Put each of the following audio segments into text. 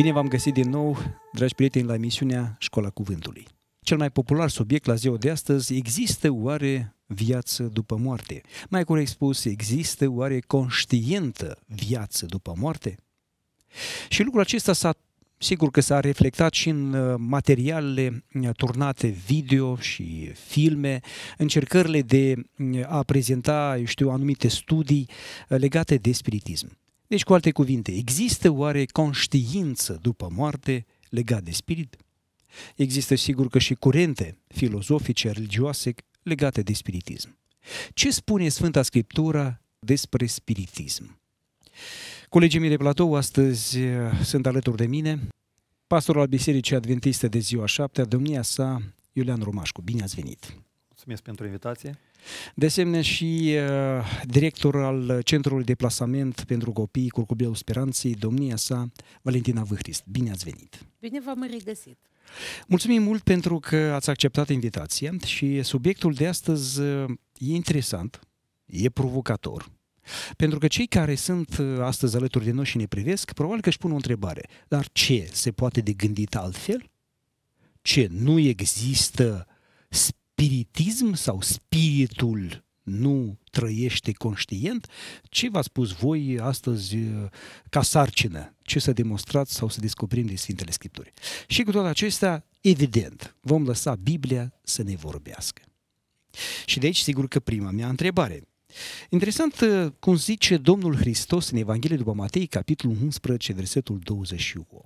Bine v-am găsit din nou, dragi prieteni, la emisiunea Școala Cuvântului. Cel mai popular subiect la ziua de astăzi, există oare viață după moarte? Mai corect spus, există oare conștientă viață după moarte? Și lucrul acesta s-a Sigur că s-a reflectat și în uh, materialele uh, turnate video și filme, încercările de uh, a prezenta, eu știu, anumite studii legate de spiritism. Deci, cu alte cuvinte, există oare conștiință după moarte legat de spirit? Există sigur că și curente filozofice, religioase legate de spiritism. Ce spune Sfânta Scriptura despre spiritism? Colegii mei de platou astăzi eh, sunt alături de mine, pastorul al Bisericii Adventiste de ziua 7, domnia sa Iulian Romașcu. Bine ați venit! Mulțumesc pentru invitație. De asemenea și uh, director al Centrului de Plasament pentru Copii Curcubelul Speranței, domnia sa, Valentina Vâhrist. Bine ați venit! Bine v-am regăsit! Mulțumim mult pentru că ați acceptat invitația și subiectul de astăzi uh, e interesant, e provocator, pentru că cei care sunt uh, astăzi alături de noi și ne privesc, probabil că își pun o întrebare. Dar ce se poate de gândit altfel? Ce nu există spiritism sau spiritul nu trăiește conștient, ce v-a spus voi astăzi uh, ca sarcină, ce să demonstrați sau să descoperim din Sfintele Scripturii? Și cu toate acestea, evident, vom lăsa Biblia să ne vorbească. Și de aici, sigur că prima mea întrebare. Interesant uh, cum zice Domnul Hristos în Evanghelie după Matei, capitolul 11, versetul 28.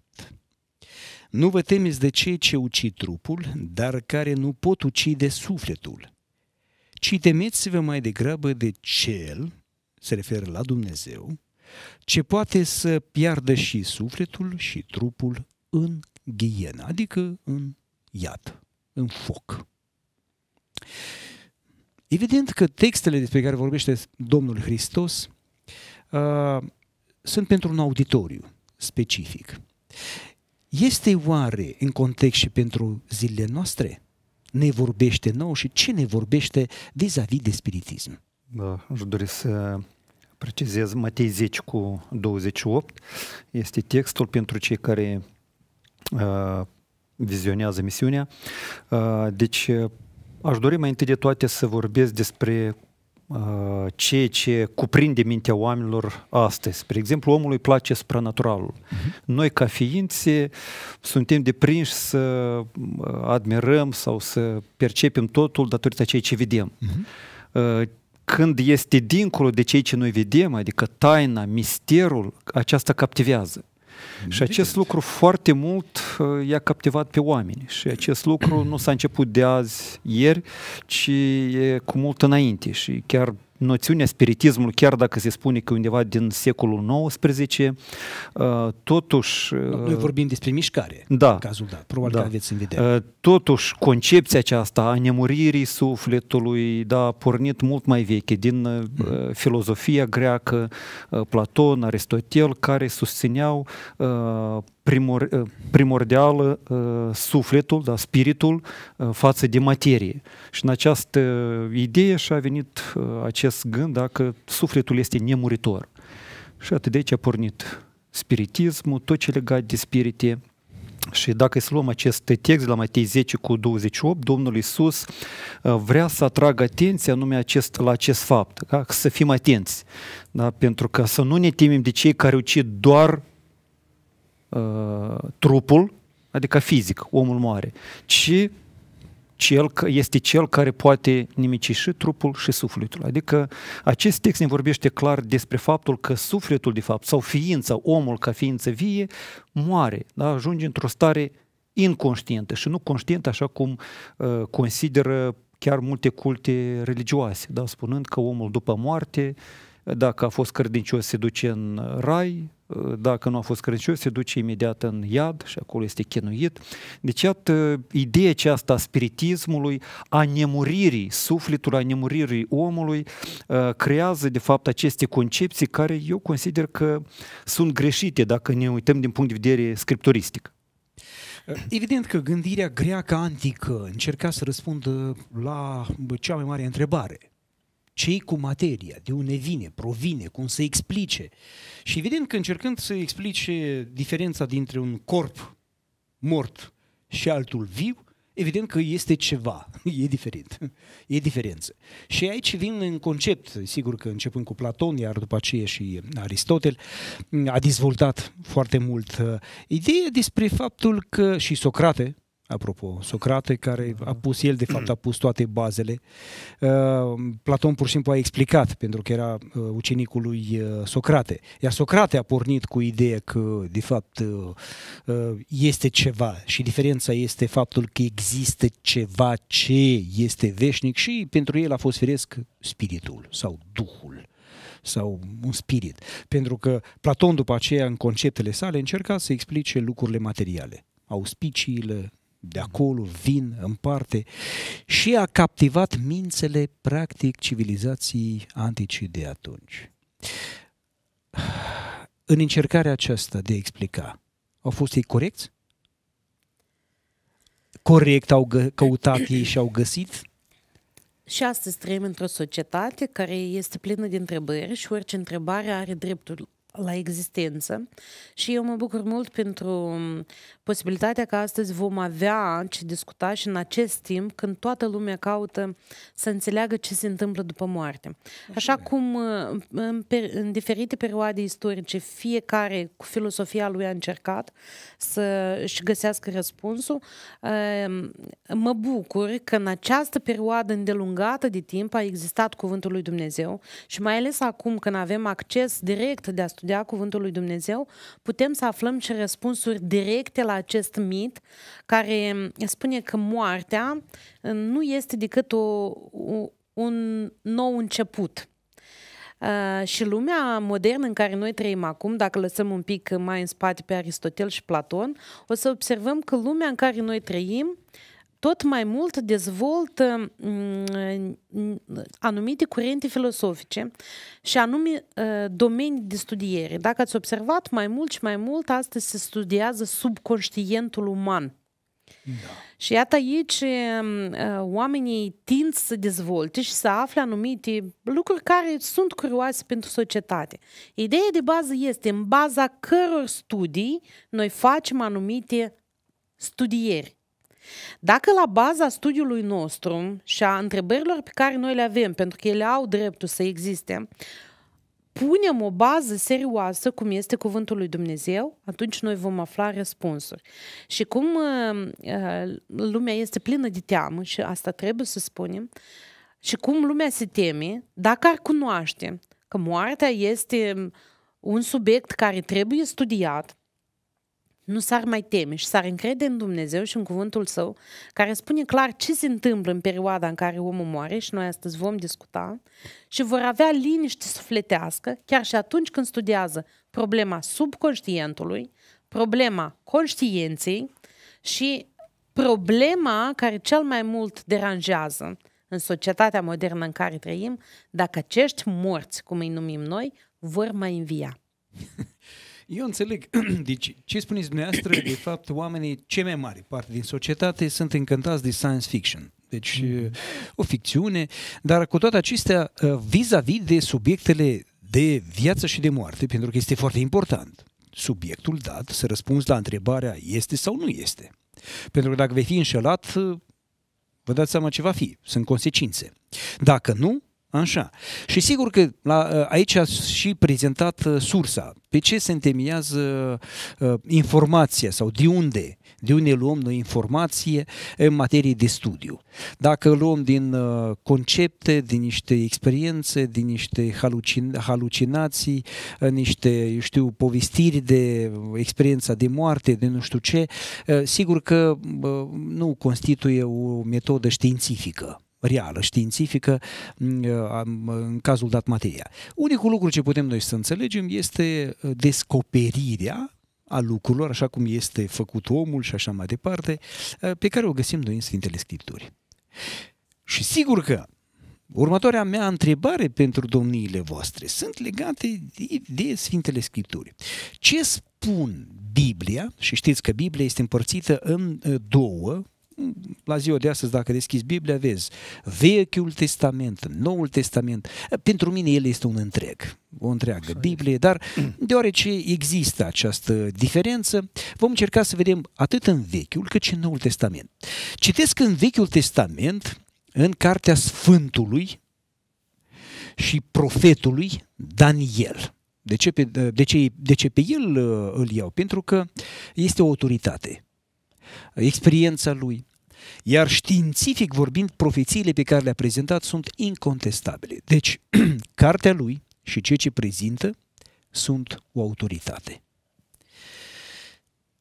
Nu vă temeți de cei ce ucid trupul, dar care nu pot ucide sufletul, ci temeți-vă mai degrabă de cel, se referă la Dumnezeu, ce poate să piardă și sufletul și trupul în ghienă, adică în iad, în foc. Evident că textele despre care vorbește Domnul Hristos uh, sunt pentru un auditoriu specific este oare în context și pentru zilele noastre? Ne vorbește nou și ce ne vorbește vis-a-vis de spiritism? Da, aș dori să precizez Matei 10 cu 28. Este textul pentru cei care uh, vizionează misiunea. Uh, deci, uh, aș dori mai întâi de toate să vorbesc despre Uh, ceea ce cuprinde mintea oamenilor astăzi. Spre exemplu, omului place supranaturalul. Uh-huh. Noi, ca ființe, suntem deprinși să uh, admirăm sau să percepem totul datorită ceea ce vedem. Uh-huh. Când este dincolo de ceea ce noi vedem, adică taina, misterul, aceasta captivează. Și acest lucru foarte mult uh, i-a captivat pe oameni și acest lucru nu s-a început de azi, ieri, ci e cu mult înainte și chiar noțiunea spiritismului, chiar dacă se spune că undeva din secolul XIX, uh, totuși... Uh, noi vorbim despre mișcare, da, în cazul dat, probabil da. că aveți în vedere. Uh, totuși, concepția aceasta a nemuririi sufletului, da, a pornit mult mai veche, din mm. filozofia greacă, Platon, Aristotel, care susțineau primor, eh, primordială eh, sufletul, da, spiritul eh, față de materie. Și în această idee și-a venit acest gând da, că sufletul este nemuritor. Și atât de aici a pornit spiritismul, tot ce legat de spirite. Și dacă să luăm acest text la Matei 10 cu 28, Domnul Isus vrea să atragă atenția anume acest, la acest fapt, ca să fim atenți, da? pentru că să nu ne temem de cei care ucid doar Uh, trupul, adică fizic, omul moare, ci cel, este cel care poate nimici și trupul și sufletul. Adică acest text ne vorbește clar despre faptul că sufletul, de fapt, sau ființa, omul ca ființă vie, moare, da? ajunge într-o stare inconștientă și nu conștientă așa cum uh, consideră chiar multe culte religioase, da? spunând că omul după moarte uh, dacă a fost credincios, se duce în rai, dacă nu a fost credincios, se duce imediat în iad și acolo este chinuit. Deci, iată, ideea aceasta a spiritismului, a nemuririi, sufletului, a nemuririi omului, uh, creează, de fapt, aceste concepții care eu consider că sunt greșite dacă ne uităm din punct de vedere scripturistic. Uh, evident că gândirea greacă antică încerca să răspundă la cea mai mare întrebare – ce cu materia, de unde vine, provine, cum se explice. Și evident că încercând să explice diferența dintre un corp mort și altul viu, evident că este ceva, e diferent. e diferență. Și aici vin în concept, sigur că începând cu Platon, iar după aceea și Aristotel, a dezvoltat foarte mult uh, ideea despre faptul că și Socrate, apropo, Socrate, care a da. pus, el de fapt a pus toate bazele. Uh, Platon pur și simplu a explicat, pentru că era uh, ucenicul lui uh, Socrate. Iar Socrate a pornit cu ideea că, de fapt, este ceva și diferența este faptul că există ceva ce este veșnic și pentru el a fost firesc spiritul sau duhul sau un spirit. Pentru că Platon după aceea în conceptele sale încerca să explice lucrurile materiale auspiciile, de acolo vin în parte și a captivat mințele practic civilizației antice de atunci. În încercarea aceasta de a explica, au fost ei corecți? Corect au gă- căutat ei și au găsit? Și astăzi trăim într-o societate care este plină de întrebări și orice întrebare are dreptul la existență și eu mă bucur mult pentru um, posibilitatea că astăzi vom avea ce discuta și în acest timp când toată lumea caută să înțeleagă ce se întâmplă după moarte. Așa cum uh, în, în diferite perioade istorice fiecare cu filosofia lui a încercat să-și găsească răspunsul, um, mă bucur că în această perioadă îndelungată de timp a existat Cuvântul lui Dumnezeu și mai ales acum când avem acces direct de a studia Cuvântul lui Dumnezeu, putem să aflăm ce răspunsuri directe la acest mit care spune că moartea uh, nu este decât o, o, un nou început. Uh, și lumea modernă în care noi trăim acum, dacă lăsăm un pic mai în spate pe Aristotel și Platon, o să observăm că lumea în care noi trăim tot mai mult dezvoltă mm, anumite curente filosofice și anume ă, domenii de studiere. Dacă ați observat, mai mult și mai mult astăzi se studiază subconștientul uman. Da. Și iată aici mm, ă, oamenii tind să dezvolte și să afle anumite lucruri care sunt curioase pentru societate. Ideea de bază este în baza căror studii noi facem anumite studieri. Dacă la baza studiului nostru și a întrebărilor pe care noi le avem, pentru că ele au dreptul să existe, punem o bază serioasă, cum este cuvântul lui Dumnezeu, atunci noi vom afla răspunsuri. Și cum uh, uh, lumea este plină de teamă, și asta trebuie să spunem, și cum lumea se teme, dacă ar cunoaște că moartea este un subiect care trebuie studiat, nu s-ar mai teme și s-ar încrede în Dumnezeu și în cuvântul său, care spune clar ce se întâmplă în perioada în care omul moare și noi astăzi vom discuta și vor avea liniște sufletească chiar și atunci când studiază problema subconștientului, problema conștiinței și problema care cel mai mult deranjează în societatea modernă în care trăim, dacă acești morți, cum îi numim noi, vor mai învia. Eu înțeleg. Deci, ce spuneți dumneavoastră, de fapt, oamenii, cei mai mari parte din societate, sunt încântați de science fiction. Deci, mm. o ficțiune, dar cu toate acestea, uh, vis-a-vis de subiectele de viață și de moarte, pentru că este foarte important subiectul dat, să răspunzi la întrebarea este sau nu este. Pentru că dacă vei fi înșelat, uh, vă dați seama ce va fi, sunt consecințe. Dacă nu, Așa. Și sigur că la, ă, aici a și prezentat ă, sursa. Pe ce se întemeiază ă, informația sau de unde? De unde luăm noi informație în materie de studiu? Dacă luăm din concepte, din niște experiențe, din niște halucin- halucinații, niște, eu știu, povestiri de experiența de moarte, de nu știu ce, sigur că nu constituie o metodă științifică reală, științifică, uh, uh, în cazul dat materia. Unicul lucru ce putem noi să înțelegem este uh, descoperirea a lucrurilor, așa cum este făcut omul și așa mai departe, pe care o găsim noi în Sfintele Scripturi. Și sigur că următoarea mea întrebare pentru domniile voastre sunt legate de, de Sfintele Scripturi. Ce spun Biblia, și știți că Biblia este împărțită în două la ziua de astăzi, dacă deschizi Biblia, vezi Vechiul Testament, Noul Testament. Pentru mine el este un întreg, o întreagă Biblie, dar deoarece există această diferență, vom încerca să vedem atât în Vechiul cât și în Noul Testament. Citesc în Vechiul Testament, în Cartea Sfântului și Profetului Daniel. De ce, pe, de, ce, de ce pe el uh, îl iau? Pentru că este o autoritate experiența lui. Iar științific vorbind, profețiile pe care le-a prezentat sunt incontestabile. Deci, cartea lui și ceea ce prezintă sunt o autoritate.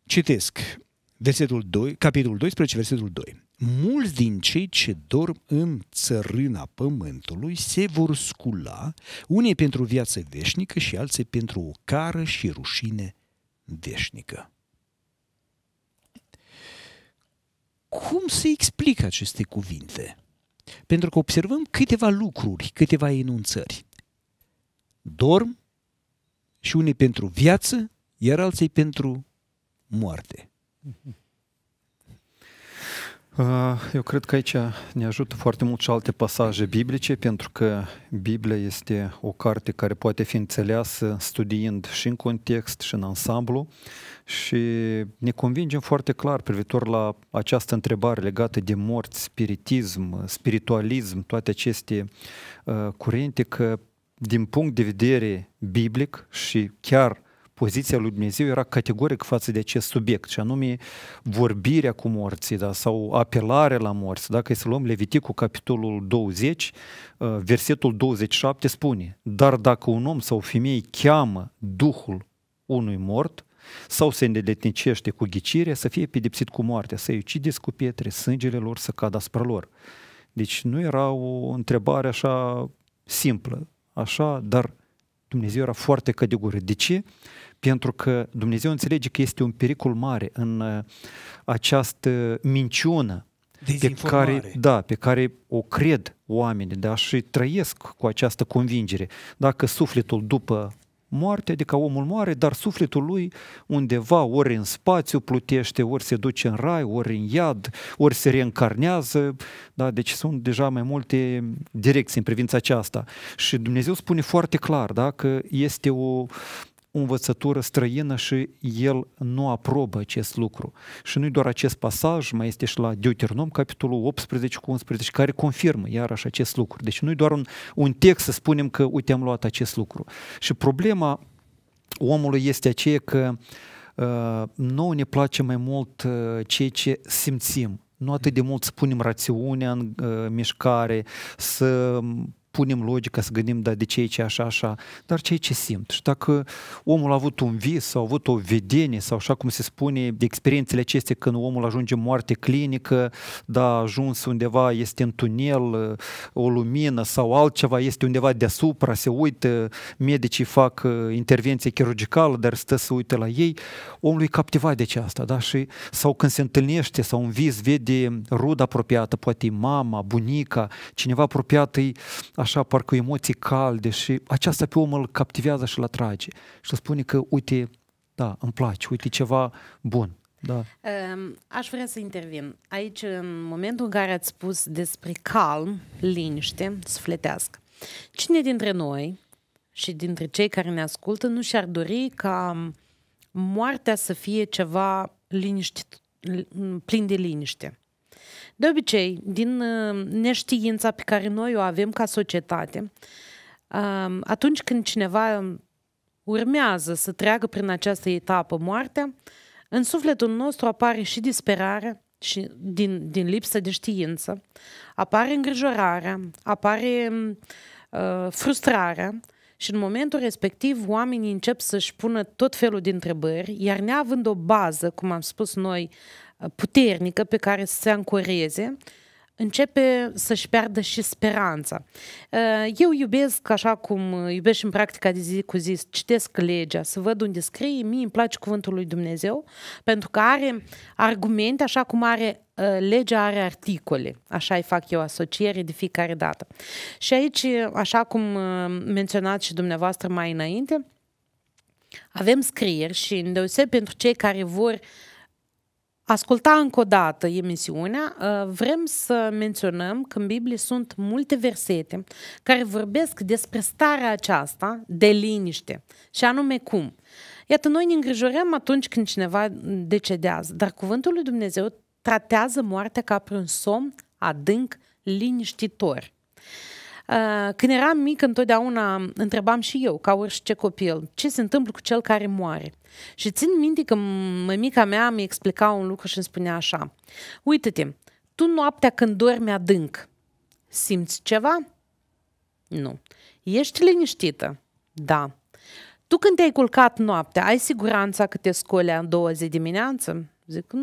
Citesc versetul 2, capitolul 12, versetul 2. Mulți din cei ce dorm în țărâna pământului se vor scula, unii pentru viață veșnică și alții pentru o cară și rușine veșnică. cum se explică aceste cuvinte? Pentru că observăm câteva lucruri, câteva enunțări. Dorm și unii pentru viață, iar alții pentru moarte. Ah, eu cred că aici ne ajută foarte mult și alte pasaje biblice, pentru că Biblia este o carte care poate fi înțeleasă studiind și în context și în ansamblu și ne convingem foarte clar privitor la această întrebare legată de morți, spiritism, spiritualism, toate aceste ah, curente, că din punct de vedere biblic și chiar poziția lui Dumnezeu era categoric față de acest subiect, și anume vorbirea cu morții da? sau apelarea la morți. Dacă e să luăm Leviticul, capitolul 20, uh, versetul 27 spune Dar dacă un om sau o femeie cheamă Duhul unui mort, sau se îndeletnicește cu ghicire, să fie pedepsit cu moartea, să-i ucideți cu pietre, sângele lor să cadă asupra lor. Deci nu era o întrebare așa simplă, așa, dar Dumnezeu era foarte categoric. De ce? Pentru că Dumnezeu înțelege că este un pericol mare în uh, această minciună pe care, da, pe care o cred oamenii da, și trăiesc cu această convingere. Dacă sufletul după moarte, adică omul moare, dar sufletul lui undeva, ori în spațiu plutește, ori se duce în rai, ori în iad, ori se reîncarnează. Da? Deci sunt deja mai multe direcții în privința aceasta. Și Dumnezeu spune foarte clar da? că este o, o învățătură străină și el nu aprobă acest lucru. Și nu doar acest pasaj, mai este și la Deuteronom, capitolul 18 cu 11, care confirmă iarăși acest lucru. Deci nu doar un, un text să spunem că, uite, am luat acest lucru. Și problema omului este aceea că uh, nouă ne place mai mult uh, ceea ce simțim, nu atât de mult să punem rațiunea în uh, mișcare, să punem logica, să gândim, da, de cei ce așa, așa, dar cei ce simt. Și dacă omul a avut un vis sau a avut o vedenie sau așa cum se spune, de experiențele acestea când omul ajunge moarte clinică, da, a ajuns undeva, este în tunel, o lumină sau altceva, este undeva deasupra, se uită, medicii fac uh, intervenție chirurgicală, dar stă să uită la ei, omul e captivat de aceasta, da, și sau când se întâlnește sau un vis vede ruda apropiată, poate mama, bunica, cineva apropiat îi așa parcă emoții calde și aceasta pe om îl captivează și îl atrage și îl spune că uite, da, îmi place, uite ceva bun. Da. Ehm, aș vrea să intervin. Aici, în momentul în care ați spus despre calm, liniște, sufletească, cine dintre noi și dintre cei care ne ascultă nu și-ar dori ca moartea să fie ceva liniște, plin de liniște? De obicei, din uh, neștiința pe care noi o avem ca societate, um, atunci când cineva urmează să treacă prin această etapă moartea, în sufletul nostru apare și disperarea, și din, din lipsă de știință, apare îngrijorarea, apare uh, frustrarea, și în momentul respectiv, oamenii încep să-și pună tot felul de întrebări, iar neavând o bază, cum am spus noi, puternică pe care să se ancoreze, uh, începe să-și piardă și speranța. Uh, eu iubesc, așa cum iubesc și în practica de zi cu zi, citesc legea, să văd unde scrie, mie îmi place cuvântul lui Dumnezeu, pentru că are argumente, așa cum are uh, legea are articole, așa îi fac eu asociere de fiecare dată. Și aici, așa cum uh, menționați și dumneavoastră mai înainte, avem scrieri și îndeoseb pentru cei care vor uh, asculta încă o dată emisiunea, ă, vrem să menționăm că în Biblie sunt multe versete care vorbesc despre starea aceasta de liniște. Și anume cum? Iată, noi ne îngrijorăm atunci când cineva decedează, dar cuvântul lui Dumnezeu tratează moartea ca pe un somn adânc liniștitor. Uh, când eram mic, întotdeauna întrebam și eu, ca orice copil, ce se întâmplă cu cel care moare. Și țin minte că mămica mea mi explica un lucru și îmi spunea așa. Uită-te, tu noaptea când dormi adânc, simți ceva? Nu. Ești liniștită? Da. Tu când te-ai culcat noaptea, ai siguranța că te scoli a doua zi dimineață? Zic,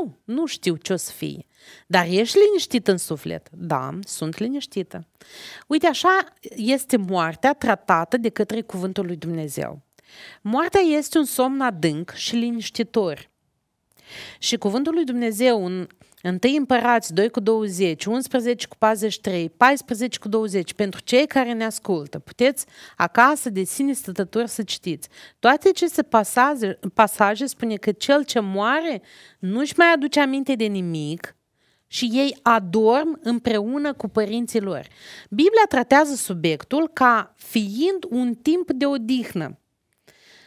nu, nu știu ce o să fie. Dar ești liniștit în suflet? Da, sunt liniștită. Uite, așa este moartea tratată de către Cuvântul lui Dumnezeu. Moartea este un somn adânc și liniștitor. Și Cuvântul lui Dumnezeu în 1 Împărați 2 cu 20, 11 cu 43, 14 cu 20, pentru cei care ne ascultă, puteți acasă de sine stătători să citiți. Toate aceste pasaje, pasaje spune că cel ce moare nu-și mai aduce aminte de nimic, și ei adorm împreună cu părinții lor. Biblia tratează subiectul ca fiind un timp de odihnă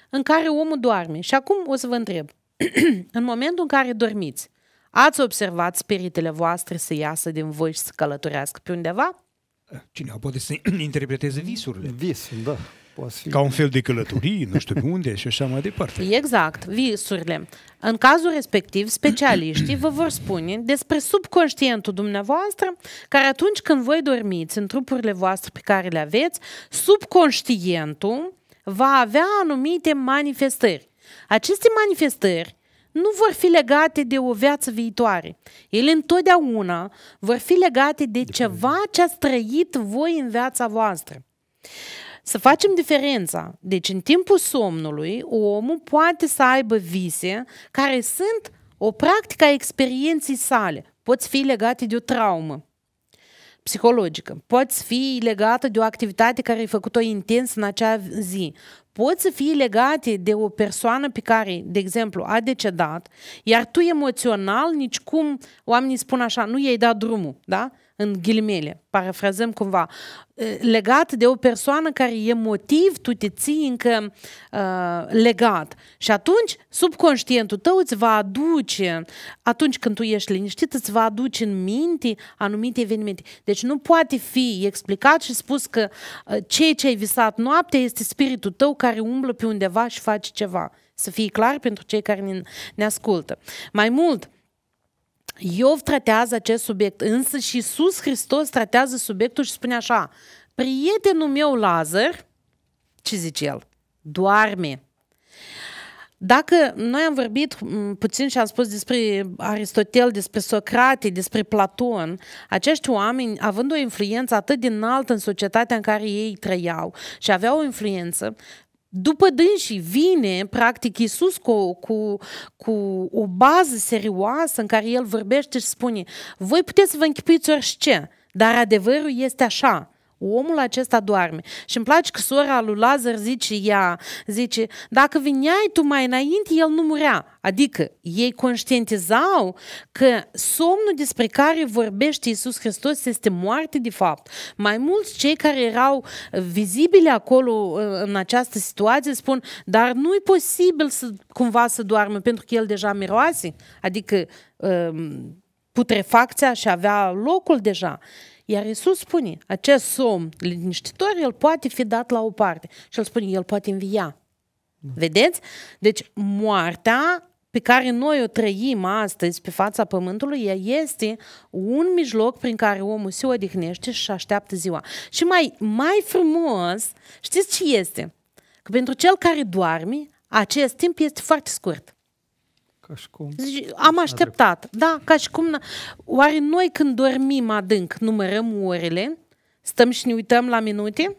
în care omul doarme. Și acum o să vă întreb, în momentul în care dormiți, Ați observat spiritele voastre să iasă din voi și să călătorească pe undeva? Cineva poate să interpreteze visurile. Vis, da. Fi... Ca un fel de călătorii, nu știu pe unde și așa mai departe. Exact, visurile. În cazul respectiv, specialiștii vă vor spune despre subconștientul dumneavoastră, care atunci când voi dormiți în trupurile voastre pe care le aveți, subconștientul va avea anumite manifestări. Aceste manifestări nu vor fi legate de o viață viitoare. Ele întotdeauna vor fi legate de ceva ce ați trăit voi în viața voastră. Să facem diferența. Deci, în timpul somnului, omul poate să aibă vise care sunt o practică a experienței sale. Poți fi legate de o traumă psihologică, poți fi legată de o activitate care ai făcut-o intens în acea zi, pot să fie legate de o persoană pe care, de exemplu, a decedat, iar tu emoțional, nici cum oamenii spun așa, nu i-ai dat drumul, da? în ghilimele, parafrazăm cumva, eh, legat de o persoană care e motiv, tu te ții încă uh, legat. Și atunci, subconștientul tău îți va aduce, atunci când tu ești liniștit, îți va aduce în minte anumite evenimente. Deci nu poate fi explicat și spus că uh, ceea ce ai visat noaptea este spiritul tău care umblă pe undeva și face ceva. Să fie clar pentru cei care ne, ne ascultă. Mai mult, Iov tratează acest subiect, însă și Iisus Hristos tratează subiectul și spune așa, prietenul meu Lazar, ce zice el, doarme. Dacă noi am vorbit mm, puțin și am spus despre Aristotel, despre Socrate, despre Platon, acești oameni, având o influență atât de înaltă în societatea în care ei trăiau și aveau o influență, după dânsii vine, practic, Iisus cu, cu, cu o bază serioasă în care El vorbește și spune voi puteți să vă închipuiți orice, dar adevărul este așa omul acesta doarme. Și îmi place că sora lui Lazar zice ea, zice, dacă vineai tu mai înainte, el nu murea. Adică ei conștientizau că somnul despre care vorbește Iisus Hristos este moarte de fapt. Mai mulți cei care erau vizibili acolo uh, în această situație spun, dar nu e posibil să cumva să doarmă pentru că el deja miroase, adică um, putrefacția și avea locul deja. Iar Isus spune, acest somn liniștitor, el poate fi dat la o parte. Și el spune, el poate învia. Da. Vedeți? Deci moartea pe care noi o trăim astăzi pe fața Pământului, ea este un mijloc prin care omul se odihnește și așteaptă ziua. Și mai, mai frumos, știți ce este? Că pentru cel care doarme, acest timp este foarte scurt. Ca și cum... Zici, am așteptat, da, ca și cum... Oare noi când dormim adânc numărăm orele, stăm și ne uităm la minute?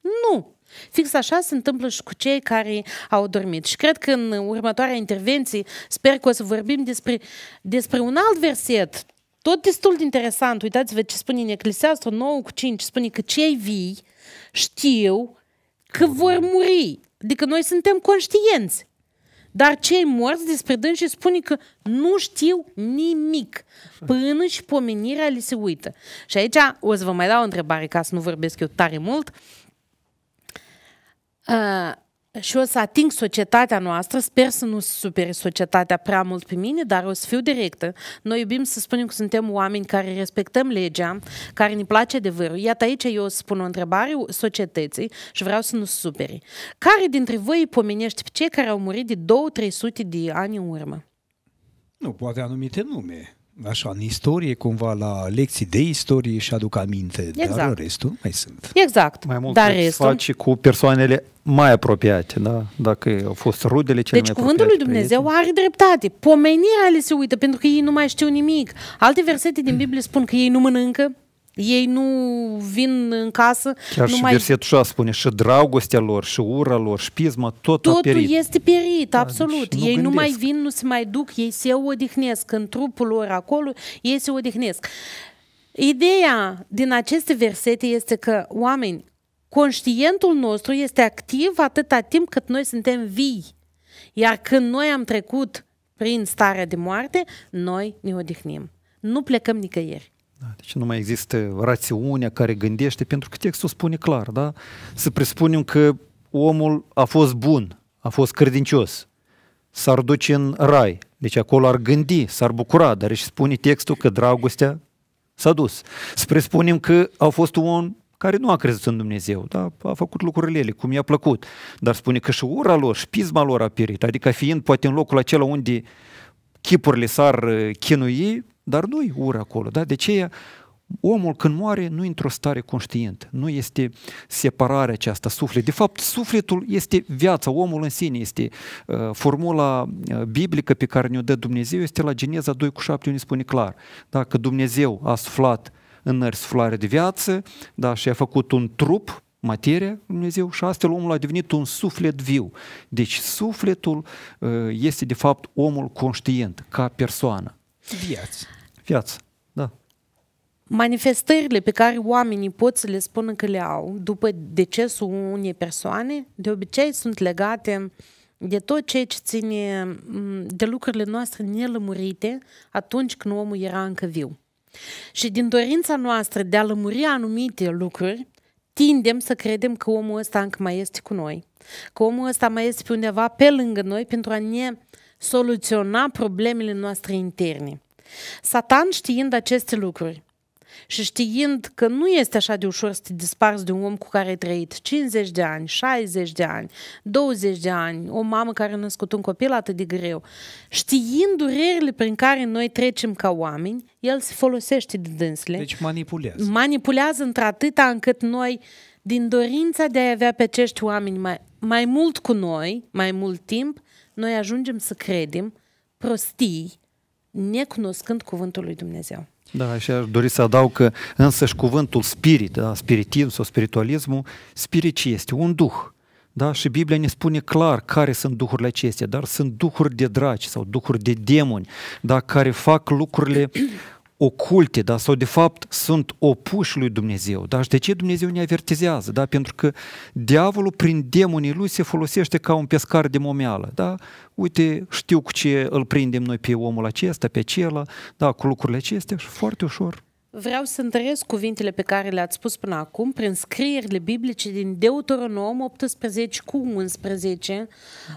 Nu! Fix așa se întâmplă și cu cei care au dormit. Și cred că în următoarea intervenție sper că o să vorbim despre, despre un alt verset, tot destul de interesant. Uitați-vă ce spune în Eclesiastru 9 cu 5, spune că cei vii știu că vor muri. Adică noi suntem conștienți dar cei morți despre dânsi spune că nu știu nimic până și pomenirea li se uită. Și aici o să vă mai dau o întrebare ca să nu vorbesc eu tare mult. Uh, și o să ating societatea noastră, sper să nu se supere societatea prea mult pe mine, dar o să fiu directă. Noi iubim să spunem că suntem oameni care respectăm legea, care ne place adevărul. Iată aici eu o să spun o întrebare societății și vreau să nu se supere. Care dintre voi îi pomenește pe cei care au murit de 2-300 de ani în urmă? Nu, poate anumite nume așa, în istorie, cumva la lecții de istorie și aduc aminte, exact. dar restul mai sunt. Exact. Mai mult dar restul... faci cu persoanele mai apropiate, da? Dacă au fost rudele cele deci, mai cuvântul lui Dumnezeu prieteni. are dreptate. Pomenirea le se uită pentru că ei nu mai știu nimic. Alte versete din Biblie spun că ei nu mănâncă, ei nu vin în casă. Chiar numai... și versetul 6 spune și dragostea lor, și ura lor, și pisma, tot Totul perit. este perit, absolut. Da, deci nu ei gândesc. nu mai vin, nu se mai duc, ei se odihnesc. În trupul lor acolo, ei se odihnesc. Ideea din aceste versete este că, oameni, conștientul nostru este activ atâta timp cât noi suntem vii. Iar când noi am trecut prin starea de moarte, noi ne odihnim. Nu plecăm nicăieri. Da? Deci nu mai există rațiunea care gândește, pentru că textul spune clar, da? Să presupunem că omul a fost bun, a fost credincios, s-ar duce în rai, deci acolo ar gândi, s-ar bucura, dar își spune textul că dragostea s-a dus. Să presupunem că a fost un om care nu a crezut în Dumnezeu, da? a făcut lucrurile ele, cum i-a plăcut, dar spune că și ura lor, și pisma lor a pierit, adică fiind poate în locul acela unde chipurile s-ar uh, chinui, dar nu-i ură acolo, da? De e? omul când moare nu într-o stare conștientă, nu este separarea aceasta suflet. De fapt, sufletul este viața, omul în sine este uh, formula uh, biblică pe care ne-o dă Dumnezeu, este la Geneza 2 cu 7, unde spune clar, Dacă Dumnezeu a suflat în nări suflare de viață, da? și a făcut un trup, materie, Dumnezeu, și astfel omul a devenit un suflet viu. Deci sufletul uh, este de fapt omul conștient, ca persoană. Viață piață. Da. Manifestările pe care oamenii pot să le spună că le au după decesul unei persoane, de obicei sunt legate de tot ceea ce ține de lucrurile noastre nelămurite atunci când omul era încă viu. Și din dorința noastră de a lămuri anumite lucruri, tindem să credem că omul ăsta încă mai este cu noi, că omul ăsta mai este pe undeva pe lângă noi pentru a ne soluționa problemele noastre interne. Satan știind aceste lucruri și știind că nu este așa de ușor să te disparți de un om cu care ai trăit 50 de ani, 60 de ani, 20 de ani, o mamă care a născut un copil atât de greu, știind durerile prin care noi trecem ca oameni, el se folosește de dânsle. Deci manipulează. Manipulează într-atâta încât noi, din dorința de a avea pe acești oameni mai, mai mult cu noi, mai mult timp, noi ajungem să credem prostii necunoscând cuvântul lui Dumnezeu. Da, și aș dori să adaug că însăși cuvântul spirit, da, spiritism sau spiritualismul, spirit ce este? Un duh. Da? Și Biblia ne spune clar care sunt duhurile acestea, dar sunt duhuri de draci sau duhuri de demoni, da? care fac lucrurile oculte, da? sau de fapt sunt opuși lui Dumnezeu. Dar de ce Dumnezeu ne avertizează? Da? Pentru că diavolul prin demonii lui se folosește ca un pescar de momeală. Da? Uite, știu cu ce îl prindem noi pe omul acesta, pe acela, da, cu lucrurile acestea și foarte ușor Vreau să întăresc cuvintele pe care le-ați spus până acum prin scrierile biblice din Deuteronom 18 cu 11,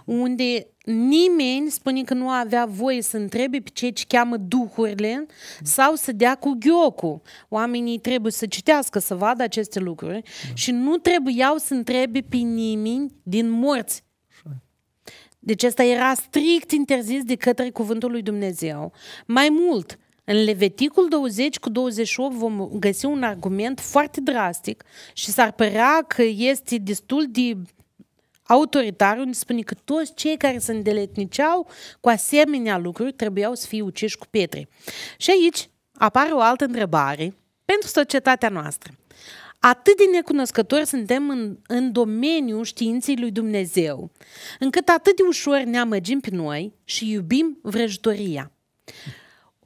unde nimeni spune că nu avea voie să întrebe pe cei ce cheamă duhurile sau să dea cu ghiocul. Oamenii trebuie să citească, să vadă aceste lucruri și nu trebuiau să întrebe pe nimeni din morți. Deci asta era strict interzis de către cuvântul lui Dumnezeu. Mai mult, în Leviticul 20 cu 28 vom găsi un argument foarte drastic și s-ar părea că este destul de autoritar unde spune că toți cei care se îndeletniceau cu asemenea lucruri trebuiau să fie uciși cu pietre. Și aici apare o altă întrebare pentru societatea noastră. Atât de necunoscători suntem în, în domeniul științei lui Dumnezeu, încât atât de ușor ne amăgim pe noi și iubim vrăjitoria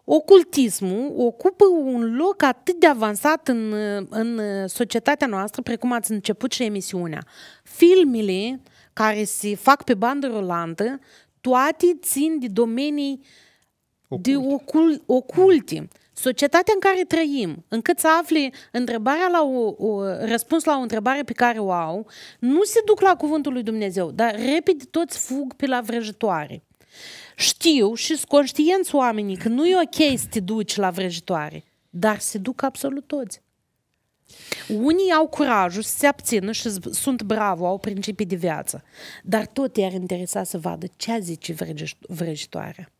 ocultismul ocupă un loc atât de avansat în, în societatea noastră, precum ați început și emisiunea. Filmele care se fac pe bandă rulantă, toate țin de domenii Ocult. de ocul, oculte. Societatea în care trăim, încât să afli întrebarea la o, o, răspuns la o întrebare pe care o au, nu se duc la cuvântul lui Dumnezeu, dar repede toți fug pe la vrăjitoare. Știu și sunt conștienți oamenii că nu e ok să te duci la vrăjitoare, dar se duc absolut toți. Unii au curajul să se abțină și sunt bravo, au principii de viață, dar tot i-ar interesa să vadă ce zice vrăjitoarea.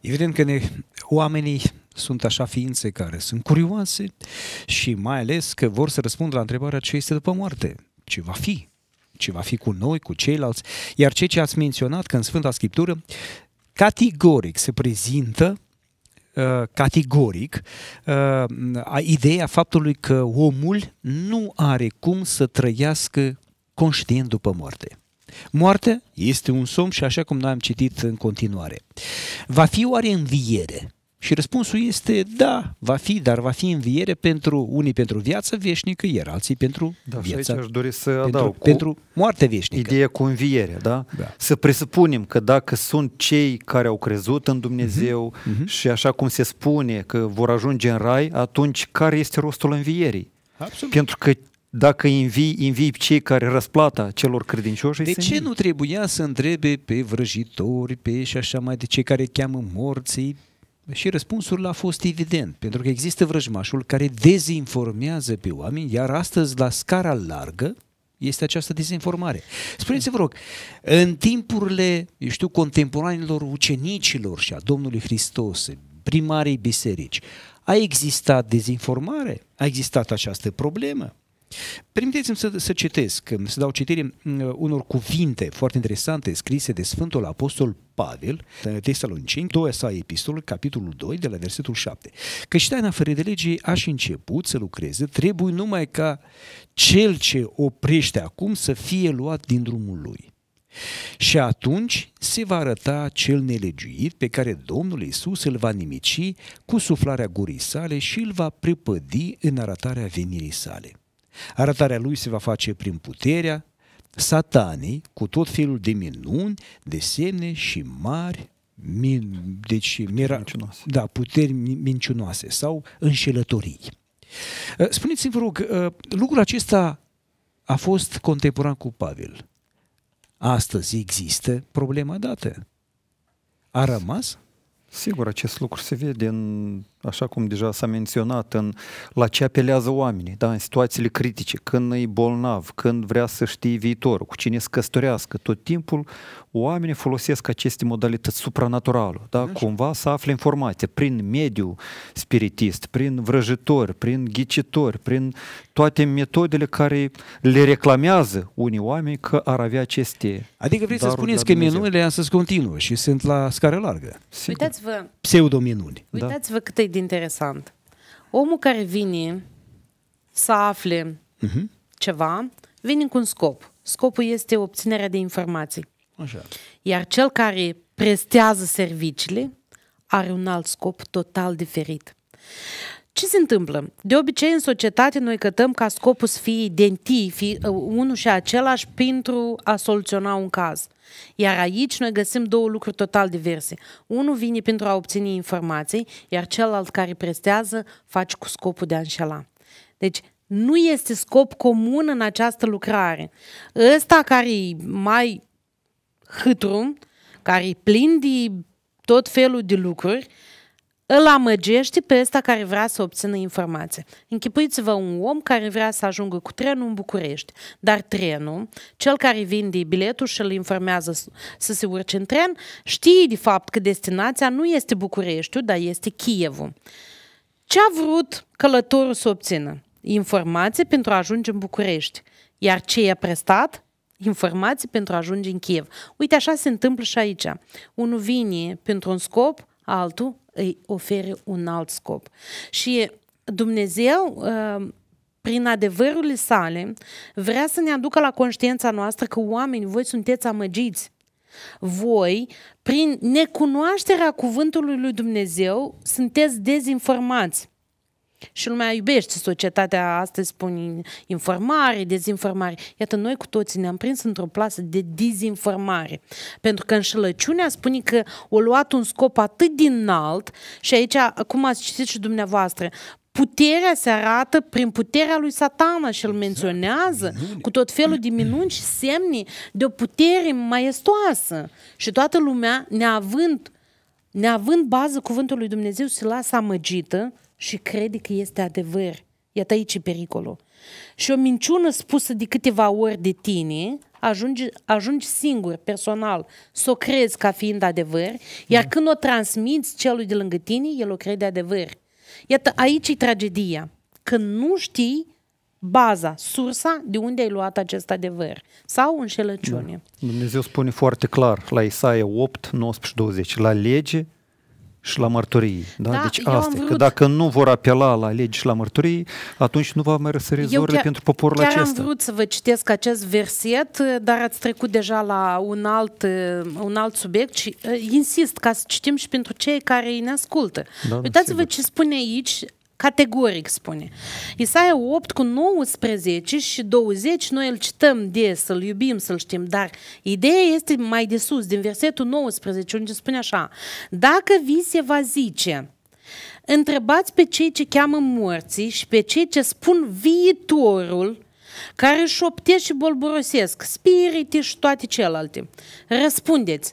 Evident că ne, oamenii sunt așa ființe care sunt curioase și mai ales că vor să răspundă la întrebarea ce este după moarte, ce va fi, ce va fi cu noi, cu ceilalți. Iar ceea ce ați menționat că în Sfânta Scriptură categoric se prezintă uh, categoric uh, a ideea faptului că omul nu are cum să trăiască conștient după moarte. Moartea este un somn și așa cum noi am citit în continuare. Va fi oare înviere? Și răspunsul este da, va fi, dar va fi înviere pentru unii pentru viață veșnică, iar alții pentru da, viața. Și aici aș dori să pentru, adaug cu pentru moarte veșnică. Ideea cu învierea, da? da? Să presupunem că dacă sunt cei care au crezut în Dumnezeu uh-huh, uh-huh. și așa cum se spune că vor ajunge în rai, atunci care este rostul învierii? Absolut. Pentru că dacă invii, invii cei care răsplata celor credincioși. De ce nu trebuia să întrebe pe vrăjitori, pe și așa mai, de cei care cheamă morții, și răspunsul a fost evident, pentru că există vrăjmașul care dezinformează pe oameni, iar astăzi, la scara largă, este această dezinformare. Spuneți-vă, rog, în timpurile, eu știu, contemporanilor ucenicilor și a Domnului Hristos, primarii biserici, a existat dezinformare? A existat această problemă? Permiteți-mi să, să citesc, să dau citire mm, unor cuvinte foarte interesante scrise de Sfântul Apostol Pavel, Tesaloniceni, 2 sa epistol, capitolul 2, de la versetul 7. Căci taina fără de lege aș început să lucreze, trebuie numai ca cel ce oprește acum să fie luat din drumul lui. Și atunci se va arăta cel nelegiuit pe care Domnul Isus îl va nimici cu suflarea gurii sale și îl va prepădi în arătarea venirii sale. Arătarea lui se va face prin puterea satanii cu tot felul de minuni, de semne și mari min, deci, mira, minciunoase. Da, puteri minciunoase sau înșelătorii. Uh, spuneți-mi, vă rog, uh, lucrul acesta a fost contemporan cu Pavel. Astăzi există problema dată. A rămas? Sigur, acest lucru se vede în așa cum deja s-a menționat, în, la ce apelează oamenii, da, în situațiile critice, când e bolnav, când vrea să știe viitorul, cu cine să căsătorească, tot timpul oamenii folosesc aceste modalități supranaturale, da, așa. cumva să afle informație prin mediu spiritist, prin vrăjitori, prin ghicitori, prin toate metodele care le reclamează unii oameni că ar avea aceste Adică vreți să spuneți că minunile astăzi continuă și sunt la scară largă. Uitați-vă, Pseudominuni. Da. Uitați-vă da. câtă de interesant. Omul care vine să afle uh-huh. ceva, vine cu un scop. Scopul este obținerea de informații. Așa. Iar cel care prestează serviciile are un alt scop total diferit. Ce se întâmplă? De obicei, în societate, noi cătăm ca scopul să fie identii, fi uh, unul și același, pentru a soluționa un caz. Iar aici noi găsim două lucruri total diverse. Unul vine pentru a obține informații, iar celălalt care prestează face cu scopul de a înșela. Deci, nu este scop comun în această lucrare. Ăsta care e mai hâtru, care e plin de tot felul de lucruri, îl amăgește pe ăsta care vrea să obțină informație. Închipuiți-vă un om care vrea să ajungă cu trenul în București, dar trenul, cel care vinde biletul și îl informează să se urce în tren, știe de fapt că destinația nu este Bucureștiul, dar este Chievul. Ce a vrut călătorul să obțină? Informație pentru a ajunge în București. Iar ce i-a prestat? Informații pentru a ajunge în Kiev. Uite, așa se întâmplă și aici. Unul vine pentru un scop, altul îi ofere un alt scop. Și Dumnezeu, uh, prin adevărul sale, vrea să ne aducă la conștiința noastră că oamenii voi sunteți amăgiți. Voi, prin necunoașterea cuvântului lui Dumnezeu, sunteți dezinformați. Și lumea iubește societatea, astăzi spun informare, dezinformare. Iată, noi cu toții ne-am prins într-o plasă de dezinformare. Pentru că înșelăciunea spune că o luat un scop atât din înalt și aici, cum ați citit și dumneavoastră, puterea se arată prin puterea lui satana și îl exact. menționează cu tot felul de minuni și semne de o putere maestoasă. Și toată lumea, neavând, neavând bază cuvântul lui Dumnezeu, se lasă amăgită și crede că este adevăr. Iată aici e pericolul. Și o minciună spusă de câteva ori de tine, ajungi, ajungi singur, personal, să o crezi ca fiind adevăr, iar mm. când o transmiți celui de lângă tine, el o crede adevăr. Iată, aici e tragedia. Când nu știi baza, sursa de unde ai luat acest adevăr sau înșelăciune. Da. Dumnezeu spune foarte clar la Isaia 8, 19 și 20, la lege și la mărturii. Da? da deci asta vrut... că dacă nu vor apela la legi și la mărturii, atunci nu va mai răsări zorile chiar, pentru poporul chiar acesta. am vrut să vă citesc acest verset, dar ați trecut deja la un alt, uh, un alt subiect și uh, insist ca să citim și pentru cei care îi ne ascultă. Da, Uitați-vă ce spune aici Categoric spune. Isaia 8 cu 19 și 20, noi îl cităm de, să-l iubim, să-l știm, dar ideea este mai de sus, din versetul 19, unde spune așa, dacă vi se va zice, întrebați pe cei ce cheamă morții și pe cei ce spun viitorul, care șoptește și bolborosesc, spirite și toate celelalte. Răspundeți,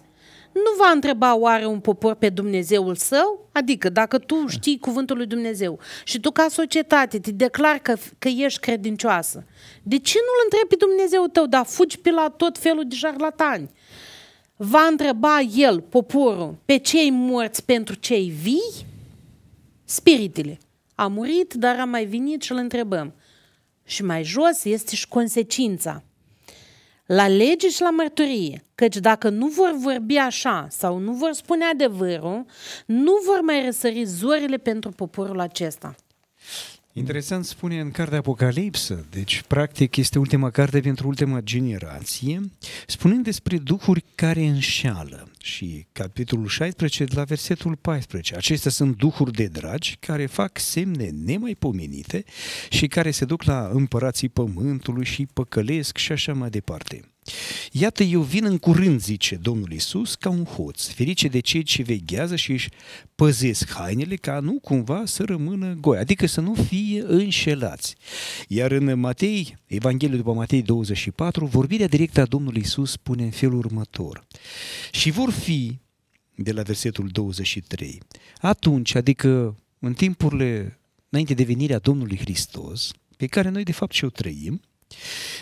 nu va întreba oare un popor pe Dumnezeul său? Adică dacă tu știi cuvântul lui Dumnezeu și tu ca societate te declari că, că ești credincioasă, de ce nu-L întrebi pe Dumnezeu tău, dar fugi pe la tot felul de jarlatani? Va întreba el, poporul, pe cei morți pentru cei vii? Spiritele. A murit, dar a mai venit și îl întrebăm. Și mai jos este și consecința la lege și la mărturie. Căci dacă nu vor vorbi așa sau nu vor spune adevărul, nu vor mai răsări zorile pentru poporul acesta. Interesant spune în cartea Apocalipsă, deci practic este ultima carte pentru ultima generație, spunând despre duhuri care înșeală și capitolul 16 de la versetul 14. Acestea sunt duhuri de dragi care fac semne nemaipomenite și care se duc la împărații pământului și păcălesc și așa mai departe. Iată, eu vin în curând, zice Domnul Isus, ca un hoț, ferice de cei ce veghează și își păzesc hainele ca nu cumva să rămână goi, adică să nu fie înșelați. Iar în Matei, Evanghelia după Matei 24, vorbirea directă a Domnului Isus spune în felul următor. Și vor fi, de la versetul 23, atunci, adică în timpurile înainte de venirea Domnului Hristos, pe care noi de fapt și o trăim,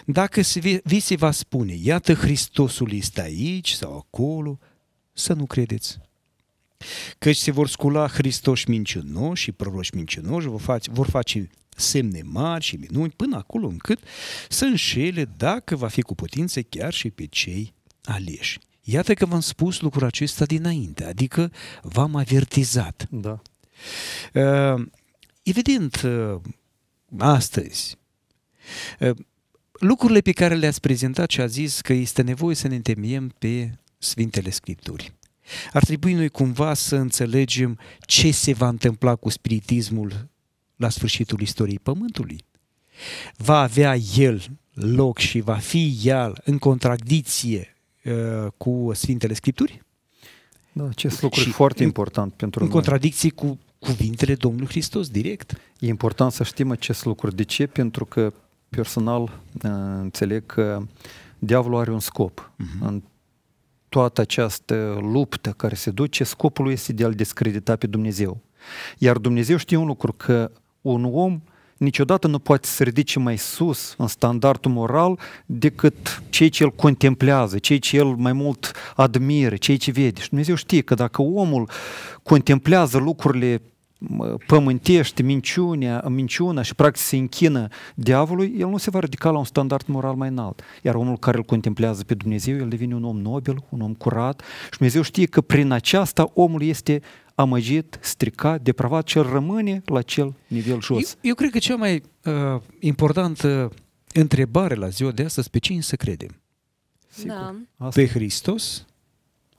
dacă vi se va spune, iată Hristosul este aici sau acolo, să nu credeți. Căci se vor scula Hristoși mincinoși și proroși mincinoși, vor face, vor face semne mari și minuni până acolo încât să înșele dacă va fi cu putință chiar și pe cei aleși. Iată că v-am spus lucrul acesta dinainte, adică v-am avertizat. Da. Uh, evident, uh, astăzi uh, lucrurile pe care le-ați prezentat și a zis că este nevoie să ne întemeiem pe Sfintele Scripturii. Ar trebui noi cumva să înțelegem ce se va întâmpla cu spiritismul la sfârșitul istoriei Pământului. Va avea el loc și va fi el în contradicție uh, cu Sfintele Scripturi? Da, acest lucru și e foarte în, important pentru în noi. În contradicție cu cuvintele Domnului Hristos, direct. E important să știm acest lucru. De ce? Pentru că personal uh, înțeleg că diavolul are un scop. Uh-huh. În toată această luptă care se duce, scopul lui este de a-l descredita pe Dumnezeu. Iar Dumnezeu știe un lucru, că un om niciodată nu poate să ridice mai sus în standardul moral decât cei ce el contemplează, cei ce el mai mult admiră, cei ce vede. Și Dumnezeu știe că dacă omul contemplează lucrurile pământește minciunea, minciuna și practic se închină diavolului, el nu se va ridica la un standard moral mai înalt. Iar omul care îl contemplează pe Dumnezeu, el devine un om nobil, un om curat și Dumnezeu știe că prin aceasta omul este amăgit, stricat, depravat și el rămâne la cel nivel jos. Eu, eu cred că cea mai uh, importantă întrebare la ziua de astăzi, pe cine să credem? Da. Sigur. Da. Pe Hristos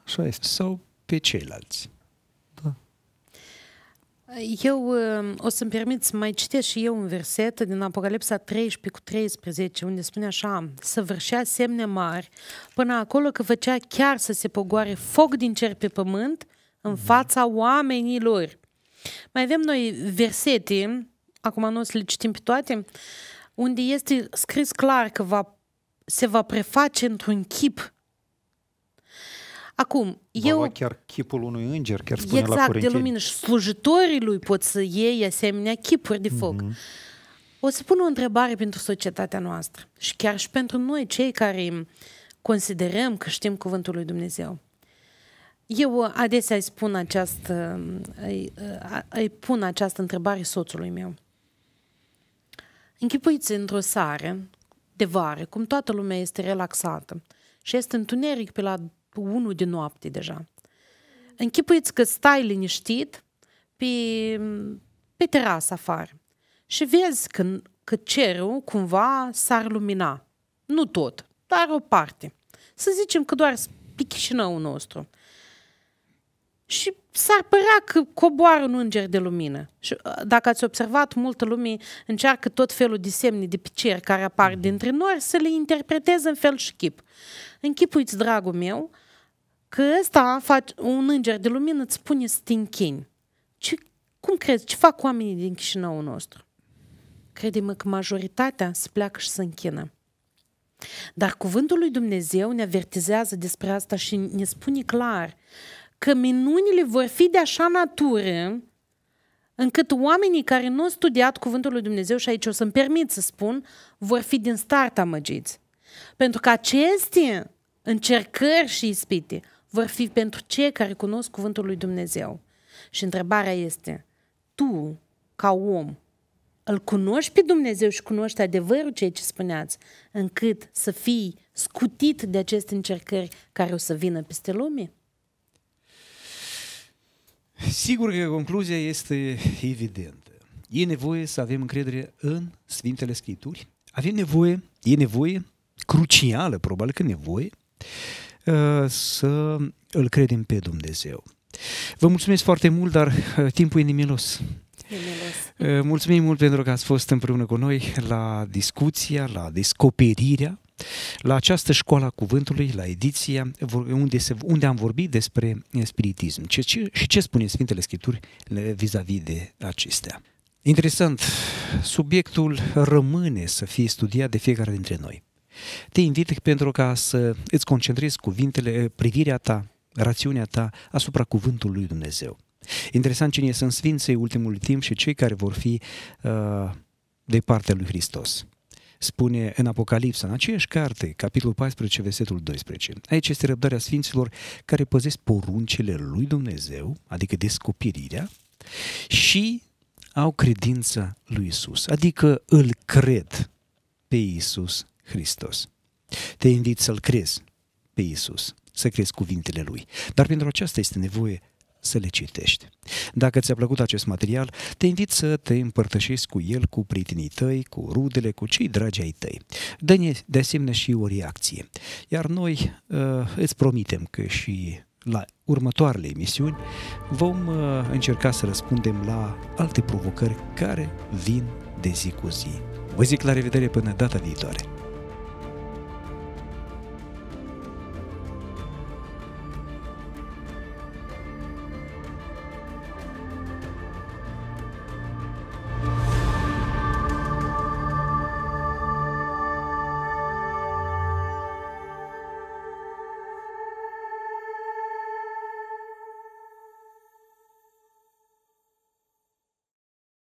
Așa este. sau pe ceilalți? Eu um, o să-mi permit să mai citesc și eu un verset din Apocalipsa 13 cu 13, unde spune așa, „Să vârșea semne mari până acolo că făcea chiar să se pogoare foc din cer pe pământ în mhm. fața oamenilor. Mai avem noi versete, acum nu o să le citim pe toate, unde este scris clar că va, se va preface într-un chip Acum, Bava eu... chiar chipul unui înger, chiar spune exact, la Corinteni. de lumină. Și slujitorii lui pot să iei asemenea chipuri de foc. Mm-hmm. O să pun o întrebare pentru societatea noastră și chiar și pentru noi, cei care considerăm că știm cuvântul lui Dumnezeu. Eu adesea îi spun această, îi, îi pun această întrebare soțului meu. Închipuiți într-o sare de vară, cum toată lumea este relaxată și este întuneric pe la pe 1 de noapte deja. Închipuiți că stai liniștit pe, pe terasă afară și vezi că, că cerul cumva s-ar lumina. Nu tot, dar o parte. Să zicem că doar pe Chișinăul nostru. Și s-ar părea că coboară un înger de lumină. Și uh, dacă ați observat, multă lume încearcă tot felul de semne de pe cer care apar mhm. dintre noi să le interpreteze în fel și chip. Închipuiți, dragul meu, uh, că ăsta face un înger de lumină îți spune să te închini. Ce, cum crezi? Ce fac oamenii din Chișinăul nostru? Crede-mă că majoritatea se pleacă și se închină. Dar cuvântul lui Dumnezeu ne avertizează despre asta și ne spune clar că minunile vor fi de așa natură încât oamenii care nu au studiat cuvântul lui Dumnezeu, și aici o să-mi permit să spun, vor fi din start amăgiți. Pentru că aceste încercări și ispite vor fi pentru cei care cunosc cuvântul lui Dumnezeu. Și întrebarea este, tu, ca om, îl cunoști pe Dumnezeu și cunoști adevărul ceea ce spuneați, încât să fii scutit de aceste încercări care o să vină peste lume? Sigur că concluzia este evidentă. E nevoie să avem încredere în Sfintele Scripturi. Avem nevoie, e nevoie crucială, probabil că nevoie, Uh, să îl credem pe Dumnezeu. Vă mulțumesc foarte mult, dar uh, timpul e nemilos. nemilos. Uh, mulțumim mult pentru că ați fost împreună cu noi la discuția, la descoperirea la această școală a cuvântului, la ediția unde, se, unde am vorbit despre spiritism ce, ce, și ce spune Sfintele Scripturi vis-a-vis de acestea. Interesant, subiectul rămâne să fie studiat de fiecare dintre noi. Te invit pentru ca să îți concentrezi cuvintele, privirea ta, rațiunea ta asupra cuvântului lui Dumnezeu. Interesant cine sunt sfinții ultimului timp și cei care vor fi uh, de partea lui Hristos. Spune în Apocalipsa, în aceeași carte, capitolul 14, versetul 12. Aici este răbdarea sfinților care păzesc poruncile lui Dumnezeu, adică descoperirea, și au credința lui Isus, adică îl cred pe Isus Hristos. Te invit să-L crezi pe Isus, să crezi cuvintele Lui. Dar pentru aceasta este nevoie să le citești. Dacă ți-a plăcut acest material, te invit să te împărtășești cu el, cu prietenii tăi, cu rudele, cu cei dragi ai tăi. Dă-ne de asemenea și o reacție. Iar noi uh, îți promitem că și la următoarele emisiuni vom uh, încerca să răspundem la alte provocări care vin de zi cu zi. Vă zic la revedere până data viitoare!